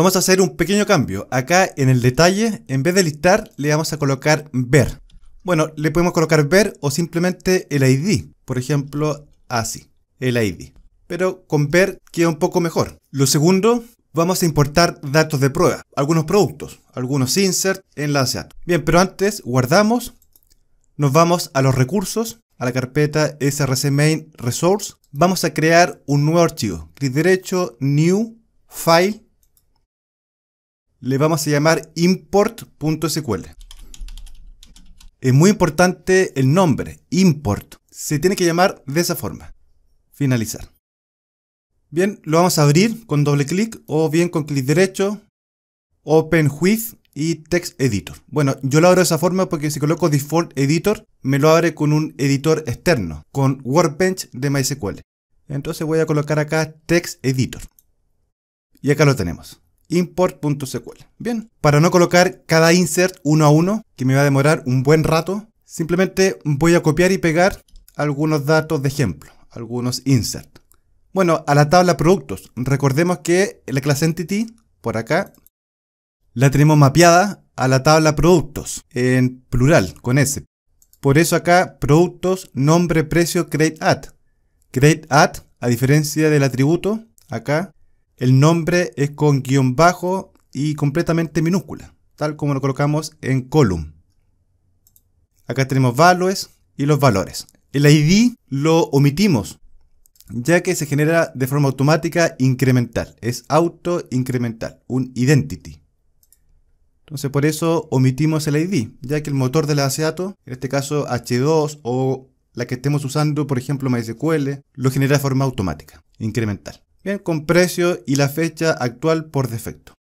vamos a hacer un pequeño cambio. Acá en el detalle, en vez de listar, le vamos a colocar ver. Bueno, le podemos colocar ver o simplemente el ID. Por ejemplo, así, el ID. Pero con ver queda un poco mejor. Lo segundo, vamos a importar datos de prueba. Algunos productos, algunos insert, enlace Bien, pero antes guardamos. Nos vamos a los recursos, a la carpeta src main resource. Vamos a crear un nuevo archivo. Clic derecho, new, file, le vamos a llamar import.sql. Es muy importante el nombre, import. Se tiene que llamar de esa forma. Finalizar. Bien, lo vamos a abrir con doble clic o bien con clic derecho, Open With y Text Editor. Bueno, yo lo abro de esa forma porque si coloco Default Editor, me lo abre con un editor externo, con Workbench de MySQL. Entonces voy a colocar acá Text Editor. Y acá lo tenemos import.sql. Bien, para no colocar cada insert uno a uno, que me va a demorar un buen rato, simplemente voy a copiar y pegar algunos datos de ejemplo, algunos insert. Bueno, a la tabla productos, recordemos que la clase entity, por acá, la tenemos mapeada a la tabla productos, en plural, con S. Por eso acá, productos, nombre, precio, create at. Create at, a diferencia del atributo, acá, el nombre es con guión bajo y completamente minúscula, tal como lo colocamos en column. Acá tenemos values y los valores. El ID lo omitimos, ya que se genera de forma automática incremental. Es auto-incremental, un identity. Entonces por eso omitimos el ID, ya que el motor de del ASEATO, en este caso H2 o la que estemos usando, por ejemplo MySQL, lo genera de forma automática, incremental. Bien, con precio y la fecha actual por defecto.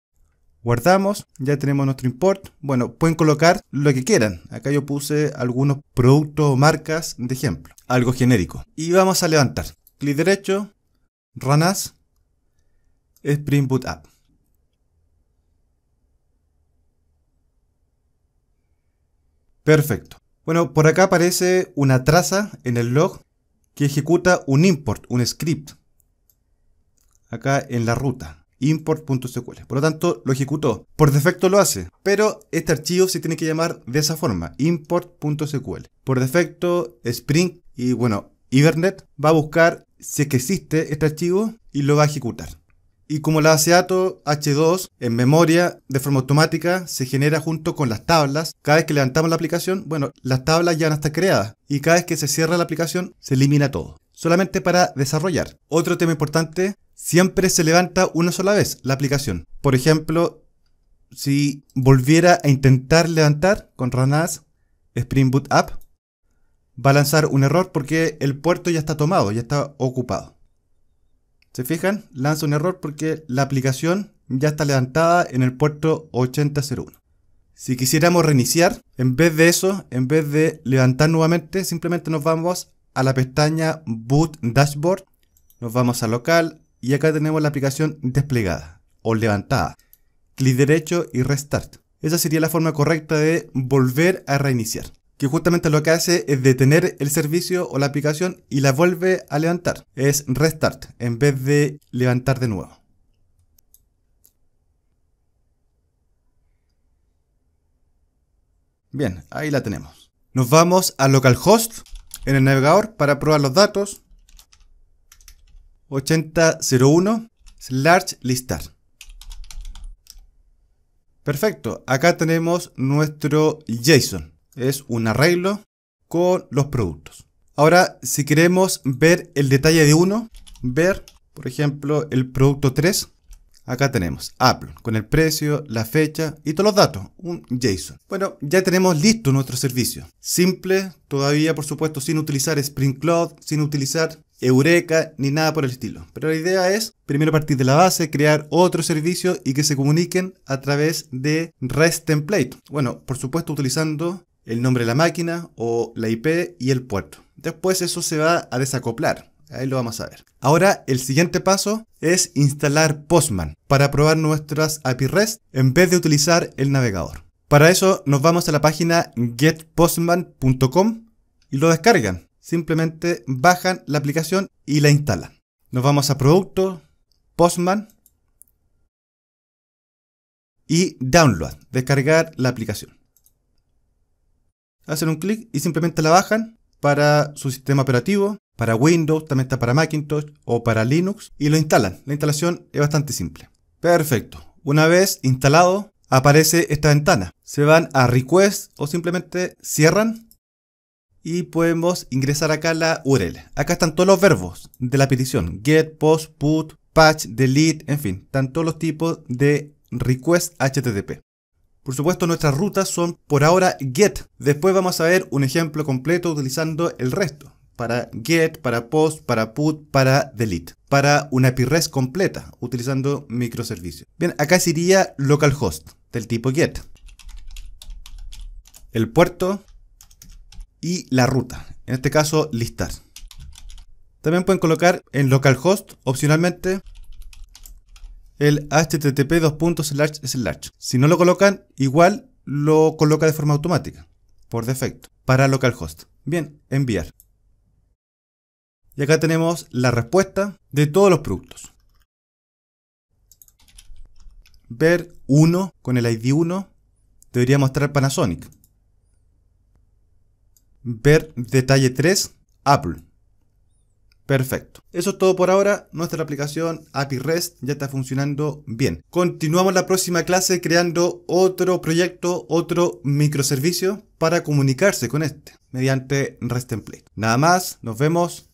Guardamos, ya tenemos nuestro import. Bueno, pueden colocar lo que quieran. Acá yo puse algunos productos o marcas de ejemplo, algo genérico. Y vamos a levantar. Clic derecho, Run as, Spring Boot App. Perfecto. Bueno, por acá aparece una traza en el log que ejecuta un import, un script acá en la ruta import.sql. Por lo tanto, lo ejecutó. Por defecto lo hace, pero este archivo se tiene que llamar de esa forma, import.sql. Por defecto, Spring y bueno, ivernet va a buscar si que existe este archivo y lo va a ejecutar. Y como la hace H2 en memoria de forma automática se genera junto con las tablas, cada vez que levantamos la aplicación, bueno, las tablas ya a estar creadas y cada vez que se cierra la aplicación se elimina todo solamente para desarrollar. Otro tema importante siempre se levanta una sola vez la aplicación. Por ejemplo, si volviera a intentar levantar con Ranas Spring Boot App, va a lanzar un error porque el puerto ya está tomado, ya está ocupado. ¿Se fijan? Lanza un error porque la aplicación ya está levantada en el puerto 8001. Si quisiéramos reiniciar, en vez de eso, en vez de levantar nuevamente, simplemente nos vamos a la pestaña Boot Dashboard, nos vamos a local, y acá tenemos la aplicación desplegada o levantada. Clic derecho y restart. Esa sería la forma correcta de volver a reiniciar. Que justamente lo que hace es detener el servicio o la aplicación y la vuelve a levantar. Es restart en vez de levantar de nuevo. Bien, ahí la tenemos. Nos vamos a localhost en el navegador para probar los datos. 8001 slash listar. Perfecto, acá tenemos nuestro JSON. Es un arreglo con los productos. Ahora, si queremos ver el detalle de uno, ver, por ejemplo, el producto 3, acá tenemos Apple, con el precio, la fecha y todos los datos, un JSON. Bueno, ya tenemos listo nuestro servicio. Simple, todavía por supuesto sin utilizar Spring Cloud, sin utilizar Eureka ni nada por el estilo. Pero la idea es primero partir de la base, crear otro servicio y que se comuniquen a través de REST template. Bueno, por supuesto utilizando el nombre de la máquina o la IP y el puerto. Después eso se va a desacoplar. Ahí lo vamos a ver. Ahora el siguiente paso es instalar Postman para probar nuestras API REST en vez de utilizar el navegador. Para eso nos vamos a la página getpostman.com y lo descargan simplemente bajan la aplicación y la instalan. Nos vamos a Productos, Postman y Download, descargar la aplicación. Hacen un clic y simplemente la bajan para su sistema operativo, para Windows, también está para Macintosh o para Linux y lo instalan. La instalación es bastante simple. Perfecto. Una vez instalado, aparece esta ventana. Se van a Request o simplemente cierran y podemos ingresar acá la URL. Acá están todos los verbos de la petición. Get, post, put, patch, delete, en fin. Están todos los tipos de request HTTP. Por supuesto, nuestras rutas son por ahora get. Después vamos a ver un ejemplo completo utilizando el resto. Para get, para post, para put, para delete. Para una API REST completa, utilizando microservicios. Bien, acá sería localhost, del tipo get. El puerto y la ruta. En este caso, listar. También pueden colocar en localhost, opcionalmente, el http slash. Si no lo colocan, igual lo coloca de forma automática, por defecto, para localhost. Bien, enviar. Y acá tenemos la respuesta de todos los productos. Ver 1 con el ID 1 debería mostrar Panasonic. Ver detalle 3, Apple. Perfecto. Eso es todo por ahora. Nuestra aplicación API REST ya está funcionando bien. Continuamos la próxima clase creando otro proyecto, otro microservicio para comunicarse con este mediante REST Template. Nada más, nos vemos.